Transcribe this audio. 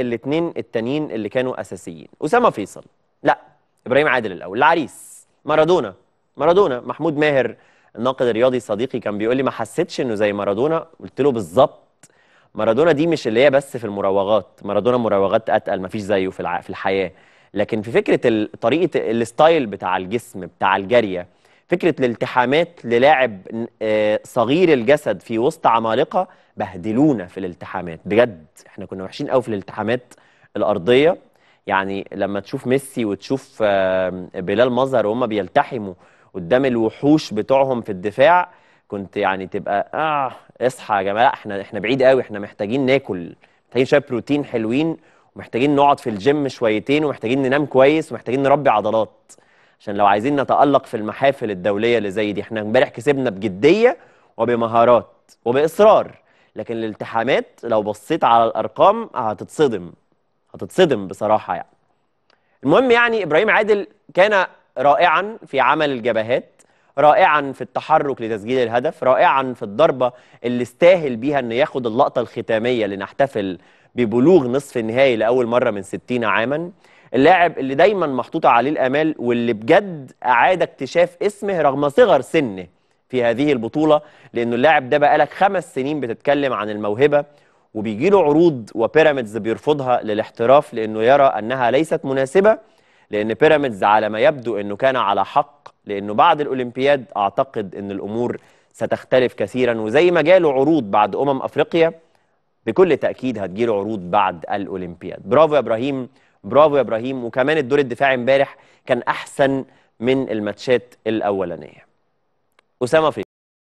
الاثنين التانيين اللي كانوا اساسيين اسامه فيصل لا ابراهيم عادل الاول العريس مارادونا مارادونا محمود ماهر الناقد الرياضي صديقي كان بيقول لي ما حسيتش انه زي مارادونا قلت له بالظبط مارادونا دي مش اللي هي بس في المراوغات مارادونا مراوغات اتقل ما فيش زيه في الع... في الحياه لكن في فكره طريقه الستايل بتاع الجسم بتاع الجاريه فكره الالتحامات للاعب آه، صغير الجسد في وسط عمالقه بهدلونا في الالتحامات بجد احنا كنا وحشين قوي في الالتحامات الارضيه يعني لما تشوف ميسي وتشوف آه، بلال مظهر وهم بيلتحموا قدام الوحوش بتوعهم في الدفاع كنت يعني تبقى اه اصحى يا جماعه احنا احنا بعيد قوي احنا محتاجين ناكل محتاجين شويه بروتين حلوين ومحتاجين نقعد في الجيم شويتين ومحتاجين ننام كويس ومحتاجين نربي عضلات عشان لو عايزين نتألق في المحافل الدولية اللي زي دي احنا امبارح كسبنا بجدية وبمهارات وبإصرار لكن الالتحامات لو بصيت على الأرقام هتتصدم هتتصدم بصراحة يعني المهم يعني إبراهيم عادل كان رائعا في عمل الجبهات رائعا في التحرك لتسجيل الهدف رائعا في الضربة اللي استاهل بيها أن ياخد اللقطة الختامية لنحتفل ببلوغ نصف النهائي لأول مرة من 60 عاماً اللاعب اللي دايما محطوطه عليه الامال واللي بجد اعاد اكتشاف اسمه رغم صغر سنه في هذه البطوله لانه اللاعب ده بقالك خمس سنين بتتكلم عن الموهبه وبيجي له عروض وبيراميدز بيرفضها للاحتراف لانه يرى انها ليست مناسبه لان بيراميدز على ما يبدو انه كان على حق لانه بعد الاولمبياد اعتقد ان الامور ستختلف كثيرا وزي ما جاله عروض بعد امم افريقيا بكل تاكيد هتجيله عروض بعد الاولمبياد برافو يا ابراهيم برافو يا ابراهيم وكمان الدور الدفاعي امبارح كان احسن من الماتشات الاولانيه اسامه في